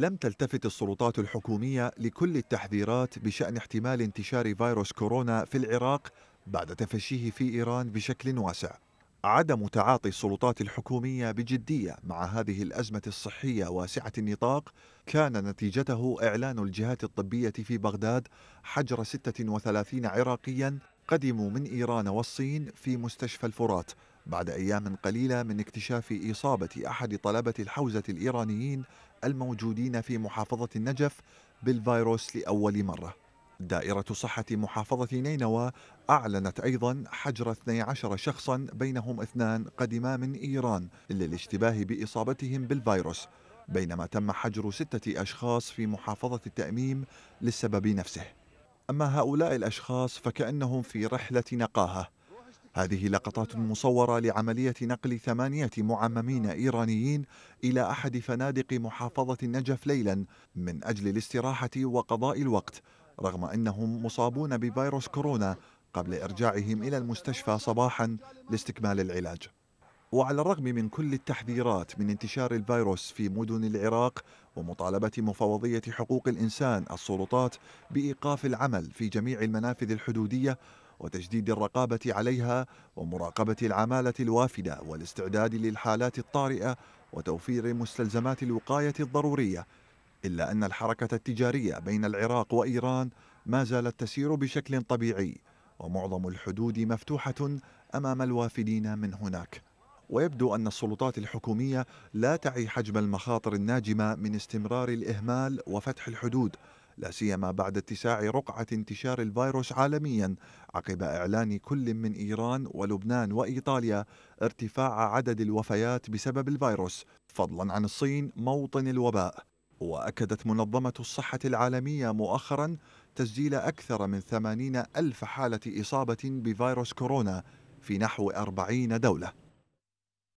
لم تلتفت السلطات الحكومية لكل التحذيرات بشأن احتمال انتشار فيروس كورونا في العراق بعد تفشيه في إيران بشكل واسع عدم تعاطي السلطات الحكومية بجدية مع هذه الأزمة الصحية واسعة النطاق كان نتيجته إعلان الجهات الطبية في بغداد حجر 36 عراقياً قدموا من إيران والصين في مستشفى الفرات بعد أيام قليلة من اكتشاف إصابة أحد طلبة الحوزة الإيرانيين الموجودين في محافظة النجف بالفيروس لأول مرة دائرة صحة محافظة نينوى أعلنت أيضا حجر 12 شخصا بينهم اثنان قدما من إيران للاشتباه بإصابتهم بالفيروس بينما تم حجر ستة أشخاص في محافظة التأميم للسبب نفسه أما هؤلاء الأشخاص فكأنهم في رحلة نقاهة هذه لقطات مصورة لعملية نقل ثمانية معممين إيرانيين إلى أحد فنادق محافظة النجف ليلا من أجل الاستراحة وقضاء الوقت رغم أنهم مصابون بفيروس كورونا قبل إرجاعهم إلى المستشفى صباحا لاستكمال العلاج وعلى الرغم من كل التحذيرات من انتشار الفيروس في مدن العراق ومطالبة مفوضية حقوق الإنسان السلطات بإيقاف العمل في جميع المنافذ الحدودية وتجديد الرقابة عليها ومراقبة العمالة الوافدة والاستعداد للحالات الطارئة وتوفير مستلزمات الوقاية الضرورية إلا أن الحركة التجارية بين العراق وإيران ما زالت تسير بشكل طبيعي ومعظم الحدود مفتوحة أمام الوافدين من هناك ويبدو أن السلطات الحكومية لا تعي حجم المخاطر الناجمة من استمرار الإهمال وفتح الحدود لا سيما بعد اتساع رقعة انتشار الفيروس عالميا عقب إعلان كل من إيران ولبنان وإيطاليا ارتفاع عدد الوفيات بسبب الفيروس فضلا عن الصين موطن الوباء وأكدت منظمة الصحة العالمية مؤخرا تسجيل أكثر من 80 ألف حالة إصابة بفيروس كورونا في نحو 40 دولة